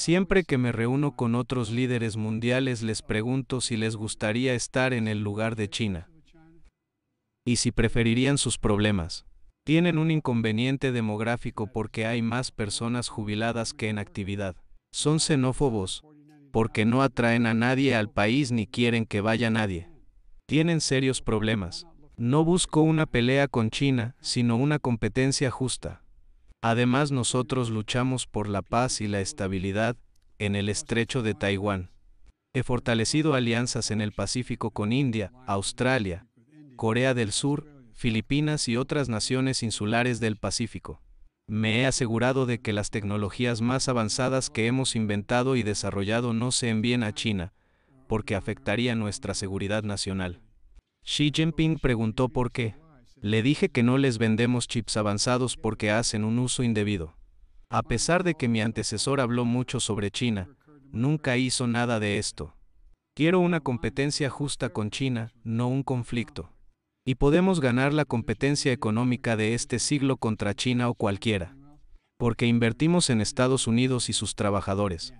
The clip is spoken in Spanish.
Siempre que me reúno con otros líderes mundiales les pregunto si les gustaría estar en el lugar de China y si preferirían sus problemas. Tienen un inconveniente demográfico porque hay más personas jubiladas que en actividad. Son xenófobos porque no atraen a nadie al país ni quieren que vaya nadie. Tienen serios problemas. No busco una pelea con China, sino una competencia justa. Además nosotros luchamos por la paz y la estabilidad en el estrecho de Taiwán. He fortalecido alianzas en el Pacífico con India, Australia, Corea del Sur, Filipinas y otras naciones insulares del Pacífico. Me he asegurado de que las tecnologías más avanzadas que hemos inventado y desarrollado no se envíen a China, porque afectaría nuestra seguridad nacional. Xi Jinping preguntó por qué. Le dije que no les vendemos chips avanzados porque hacen un uso indebido. A pesar de que mi antecesor habló mucho sobre China, nunca hizo nada de esto. Quiero una competencia justa con China, no un conflicto. Y podemos ganar la competencia económica de este siglo contra China o cualquiera. Porque invertimos en Estados Unidos y sus trabajadores.